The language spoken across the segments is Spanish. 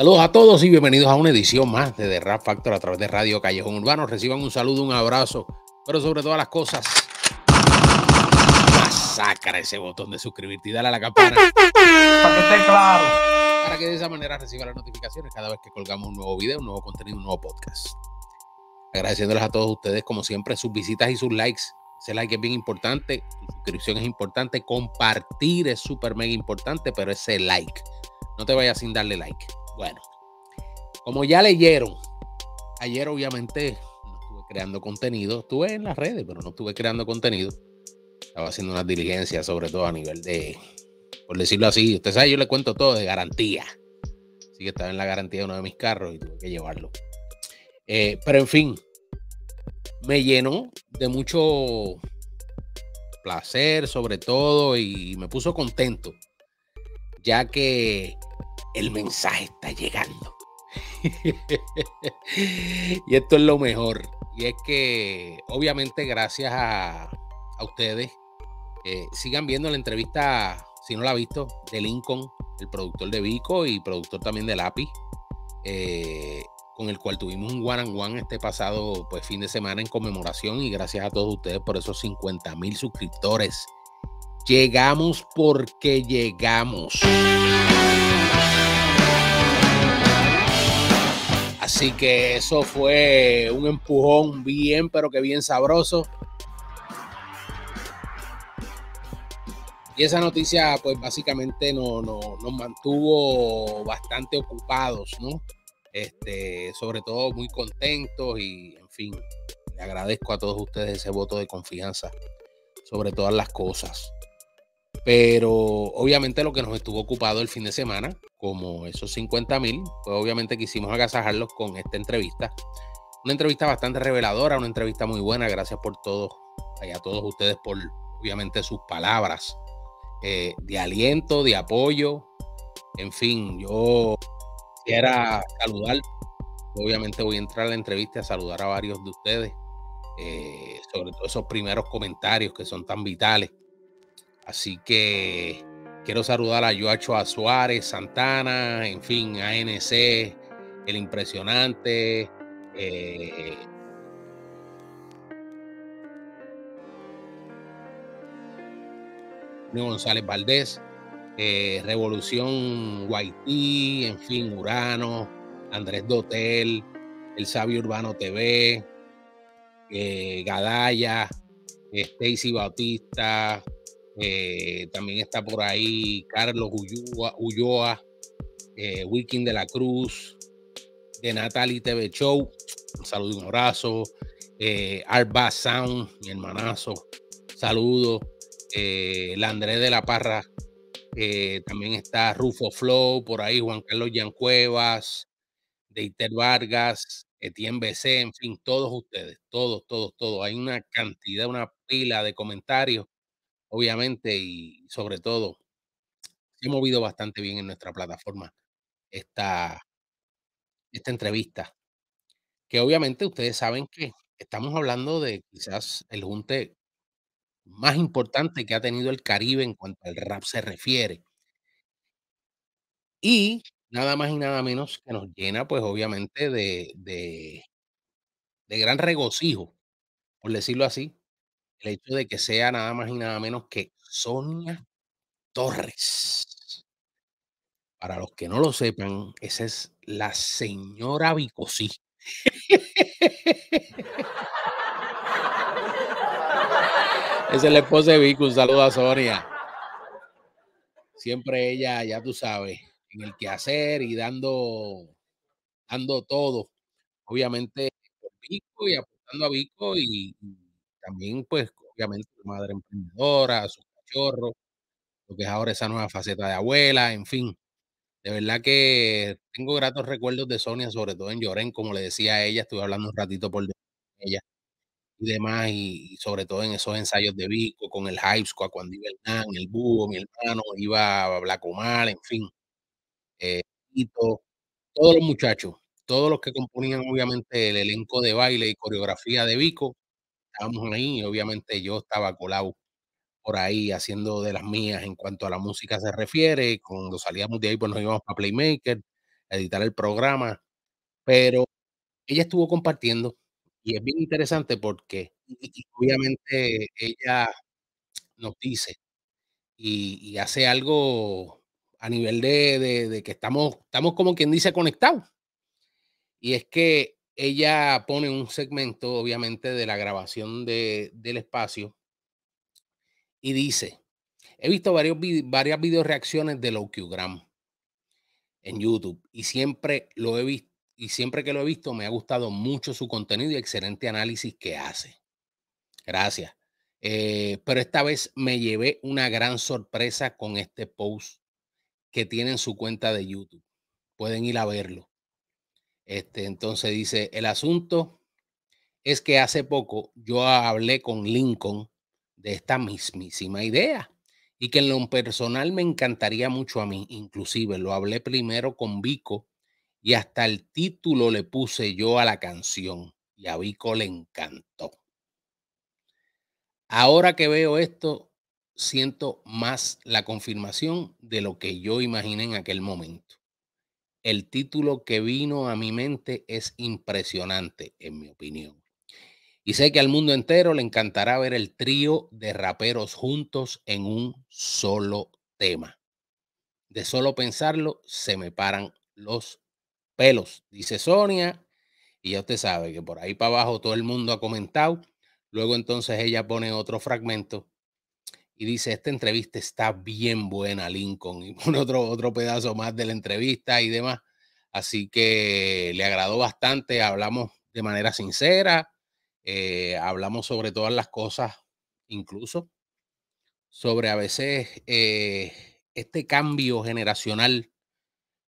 Saludos a todos y bienvenidos a una edición más de The Rap Factor a través de Radio Callejón Urbano. Reciban un saludo, un abrazo, pero sobre todas las cosas, masacra ese botón de suscribirte y dale a la campana. Para que esté claro. Para que de esa manera reciba las notificaciones cada vez que colgamos un nuevo video, un nuevo contenido, un nuevo podcast. Agradeciéndoles a todos ustedes, como siempre, sus visitas y sus likes. Ese like es bien importante, la suscripción es importante, compartir es súper mega importante, pero ese like, no te vayas sin darle like bueno, como ya leyeron, ayer obviamente no estuve creando contenido, estuve en las redes, pero no estuve creando contenido. Estaba haciendo unas diligencias, sobre todo a nivel de, por decirlo así, usted sabe, yo le cuento todo de garantía. Así que estaba en la garantía de uno de mis carros y tuve que llevarlo. Eh, pero en fin, me llenó de mucho placer, sobre todo, y me puso contento ya que el mensaje está llegando. y esto es lo mejor. Y es que, obviamente, gracias a, ustedes, eh, sigan viendo la entrevista, si no la ha visto, de Lincoln, el productor de Vico y productor también de Lápiz, eh, con el cual tuvimos un one and one este pasado pues, fin de semana en conmemoración. Y gracias a todos ustedes por esos 50 mil suscriptores Llegamos porque llegamos. Así que eso fue un empujón bien, pero que bien sabroso. Y esa noticia, pues básicamente nos mantuvo bastante ocupados, ¿no? Este, sobre todo muy contentos y, en fin, le agradezco a todos ustedes ese voto de confianza sobre todas las cosas. Pero obviamente lo que nos estuvo ocupado el fin de semana, como esos 50 mil, pues obviamente quisimos agasajarlos con esta entrevista. Una entrevista bastante reveladora, una entrevista muy buena. Gracias por todos, a todos ustedes por obviamente sus palabras eh, de aliento, de apoyo. En fin, yo quisiera saludar. Obviamente voy a entrar a la entrevista a saludar a varios de ustedes, eh, sobre todo esos primeros comentarios que son tan vitales Así que quiero saludar a Joacho Suárez, Santana, en fin, ANC, el impresionante. Eh, González Valdés, eh, Revolución Guaití, en fin, Urano, Andrés Dotel, El Sabio Urbano TV, eh, Gadaya, eh, Stacy Bautista, eh, también está por ahí Carlos Ulloa, Ulloa eh, de la Cruz, de Natalie TV Show. Un saludo y un abrazo. Eh, Sound, mi hermanazo. saludo Eh, Andrés de la Parra. Eh, también está Rufo Flow, por ahí Juan Carlos Yancuevas, Deiter Vargas, Etienne BC, en fin, todos ustedes, todos, todos, todos. Hay una cantidad, una pila de comentarios obviamente, y sobre todo, se ha movido bastante bien en nuestra plataforma esta, esta entrevista. Que obviamente ustedes saben que estamos hablando de quizás el junte más importante que ha tenido el Caribe en cuanto al rap se refiere. Y nada más y nada menos que nos llena, pues obviamente, de gran regocijo, por decirlo así, el hecho de que sea nada más y nada menos que Sonia Torres. Para los que no lo sepan, esa es la señora Vicosí. es el esposo de Vico. Un saludo a Sonia. Siempre ella, ya tú sabes, en el quehacer y dando, dando todo. Obviamente, Vico y apuntando a Vico y también, pues, obviamente, madre emprendedora, su cachorro, lo que es ahora esa nueva faceta de abuela, en fin. De verdad que tengo gratos recuerdos de Sonia, sobre todo en Lloren, como le decía a ella, estuve hablando un ratito por ella y demás, y, sobre todo en esos ensayos de Vico, con el Hype school cuando iba el Nan, el Búho, mi hermano, iba a mal, en fin. Eh, y todos los muchachos, todos los que componían obviamente el elenco de baile y coreografía de Vico, estábamos ahí, obviamente yo estaba colado por ahí haciendo de las mías en cuanto a la música se refiere. Cuando salíamos de ahí, pues nos íbamos a Playmaker, a editar el programa. Pero ella estuvo compartiendo y es bien interesante porque obviamente ella nos dice y, hace algo a nivel de, que estamos, estamos como quien dice conectados. Y es que ella pone un segmento, obviamente, de la grabación del espacio y dice, he visto varios, varias video reacciones de Gram en YouTube y siempre lo he visto y siempre que lo he visto me ha gustado mucho su contenido y excelente análisis que hace. Gracias. Eh, pero esta vez me llevé una gran sorpresa con este post que tiene en su cuenta de YouTube. Pueden ir a verlo. Este, entonces dice, el asunto es que hace poco yo hablé con Lincoln de esta mismísima idea y que en lo personal me encantaría mucho a mí, inclusive lo hablé primero con Vico y hasta el título le puse yo a la canción y a Vico le encantó. Ahora que veo esto, siento más la confirmación de lo que yo imaginé en aquel momento el título que vino a mi mente es impresionante, en mi opinión. Y sé que al mundo entero le encantará ver el trío de raperos juntos en un solo tema. De solo pensarlo, se me paran los pelos, dice Sonia. Y ya usted sabe que por ahí para abajo todo el mundo ha comentado. Luego entonces ella pone otro fragmento y dice, esta entrevista está bien buena, Lincoln, y otro, otro pedazo más de la entrevista y demás. Así que le agradó bastante, hablamos de manera sincera, eh, hablamos sobre todas las cosas, incluso sobre a veces eh, este cambio generacional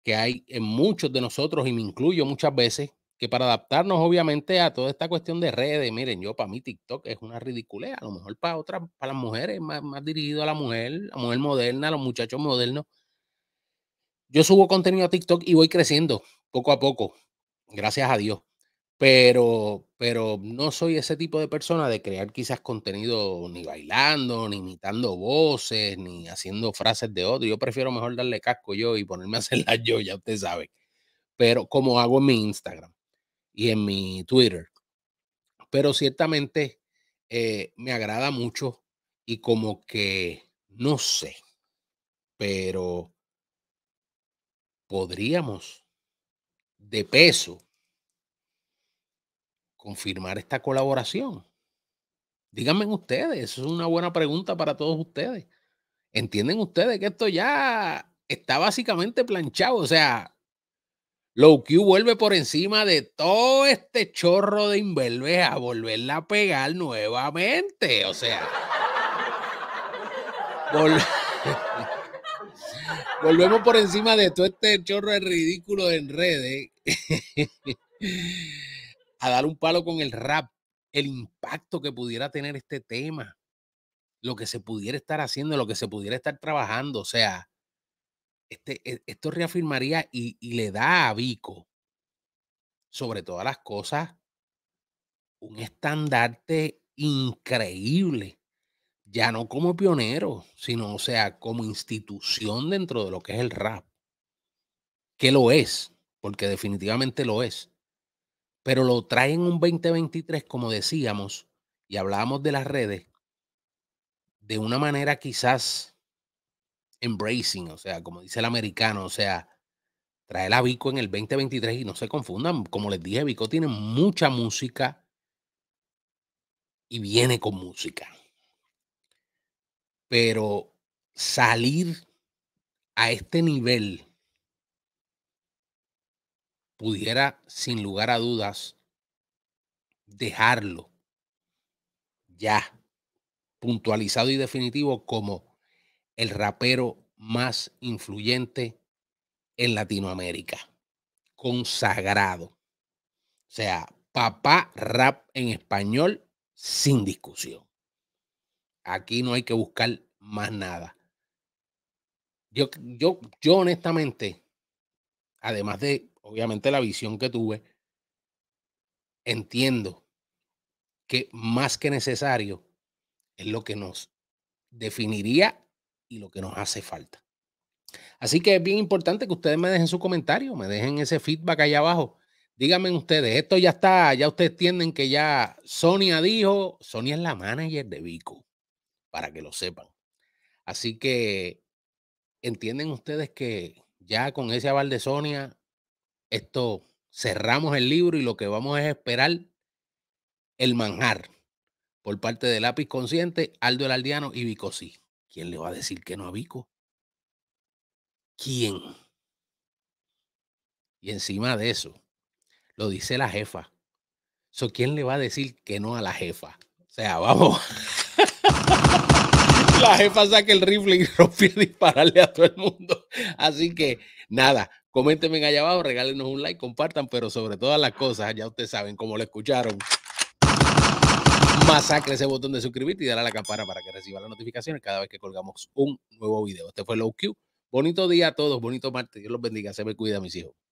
que hay en muchos de nosotros, y me incluyo muchas veces, que para adaptarnos obviamente a toda esta cuestión de redes, miren, yo para mí TikTok es una ridiculez, a lo mejor para otras, para las mujeres, más, dirigido a la mujer, la mujer moderna, a los muchachos modernos. Yo subo contenido a TikTok y voy creciendo poco a poco, gracias a Dios. Pero, pero no soy ese tipo de persona de crear quizás contenido ni bailando, ni imitando voces, ni haciendo frases de otro. Yo prefiero mejor darle casco yo y ponerme a hacerlas yo, ya usted sabe. Pero como hago en mi Instagram y en mi Twitter. Pero ciertamente eh, me agrada mucho y como que no sé, pero podríamos de peso confirmar esta colaboración. Díganme ustedes, eso es una buena pregunta para todos ustedes. ¿Entienden ustedes que esto ya está básicamente planchado? O sea, Low Q vuelve por encima de todo este chorro de Inverbe a volverla a pegar nuevamente. O sea, volvemos por encima de todo este chorro de ridículo en redes a dar un palo con el rap, el impacto que pudiera tener este tema, lo que se pudiera estar haciendo, lo que se pudiera estar trabajando. O sea, este, e, esto reafirmaría y, le da a Vico, sobre todas las cosas, un estandarte increíble, ya no como pionero, sino, o sea, como institución dentro de lo que es el rap, que lo es, porque definitivamente lo es, pero lo trae en un 2023, como decíamos, y hablábamos de las redes, de una manera quizás embracing, o sea, como dice el americano, o sea, trae a Vico en el 2023 y no se confundan, como les dije, Vico tiene mucha música y viene con música. Pero salir a este nivel pudiera, sin lugar a dudas, dejarlo ya puntualizado y definitivo como el rapero más influyente en Latinoamérica. Consagrado. O sea, papá rap en español sin discusión. Aquí no hay que buscar más nada. Yo, yo, yo honestamente, además de obviamente la visión que tuve, entiendo que más que necesario es lo que nos definiría y lo que nos hace falta. Así que es bien importante que ustedes me dejen su comentario, me dejen ese feedback allá abajo. Díganme ustedes, esto ya está, ya ustedes entienden que ya Sonia dijo, Sonia es la manager de Vico, para que lo sepan. Así que entienden ustedes que ya con ese aval de Sonia, esto cerramos el libro y lo que vamos es esperar el manjar por parte de Lápiz Consciente, Aldo el Aldiano y sí. ¿Quién le va a decir que no a Vico? ¿Quién? Y encima de eso, lo dice la jefa. ¿Quién le va a decir que no a la jefa? O sea, vamos. la jefa saca el rifle y rompe a dispararle a todo el mundo. Así que nada, coméntenme allá abajo, regálenos un like, compartan, pero sobre todas las cosas, ya ustedes saben cómo lo escucharon masacre ese botón de suscribirte y dale a la campana para que reciba las notificaciones cada vez que colgamos un nuevo video. Este fue Low Q. Bonito día a todos, bonito martes. Dios los bendiga. Se me cuida, mis hijos.